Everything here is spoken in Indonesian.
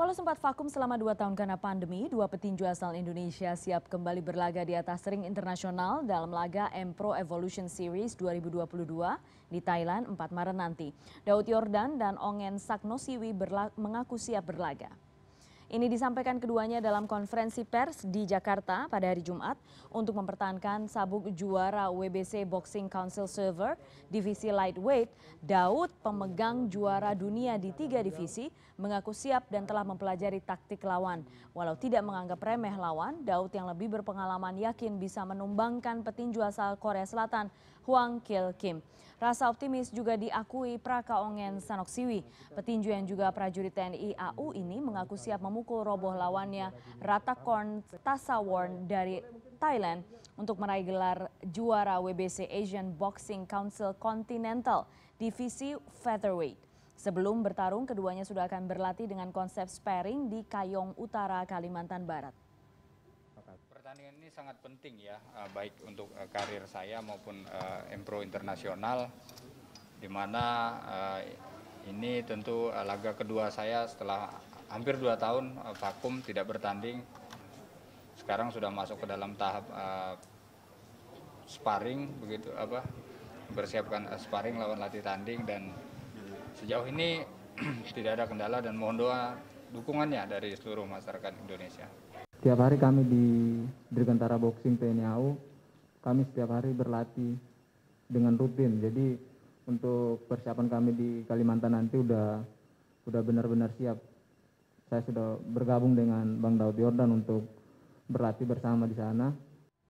Walau sempat vakum selama dua tahun karena pandemi, dua petinju asal Indonesia siap kembali berlaga di atas ring internasional dalam laga M Pro Evolution Series 2022 di Thailand 4 Maret nanti. Daud Yordan dan Ongen Saknosiwi mengaku siap berlaga. Ini disampaikan keduanya dalam konferensi pers di Jakarta pada hari Jumat untuk mempertahankan sabuk juara WBC Boxing Council Silver divisi lightweight. Daud, pemegang juara dunia di tiga divisi, mengaku siap dan telah mempelajari taktik lawan. Walau tidak menganggap remeh lawan, Daud yang lebih berpengalaman yakin bisa menumbangkan petinju asal Korea Selatan Huang Kil Kim. Rasa optimis juga diakui Praka Ongen Sanoksiwi. Petinju yang juga prajurit TNI AU ini mengaku siap memukul memukul roboh lawannya Ratakorn Tasawarn dari Thailand untuk meraih gelar juara WBC Asian Boxing Council Continental divisi featherweight. Sebelum bertarung, keduanya sudah akan berlatih dengan konsep sparing di Kayong Utara, Kalimantan Barat. Pertandingan ini sangat penting ya, eh, baik untuk eh, karir saya maupun impro eh, internasional, di mana ini tentu laga kedua saya setelah hampir dua tahun eh, vakum tidak bertanding. Sekarang sudah masuk ke dalam tahap uh, sparring begitu apa bersiapkan uh, eh, sparring lawan latih tanding dan sejauh ini tidak ada kendala dan mohon doa dukungannya dari seluruh masyarakat Indonesia. Setiap hari kami di Dirgantara Boxing TNI AU, kami setiap hari berlatih dengan rutin. Jadi untuk persiapan kami di Kalimantan nanti udah udah benar-benar siap saya sudah bergabung dengan Bang Daud Yordan untuk berlatih bersama di sana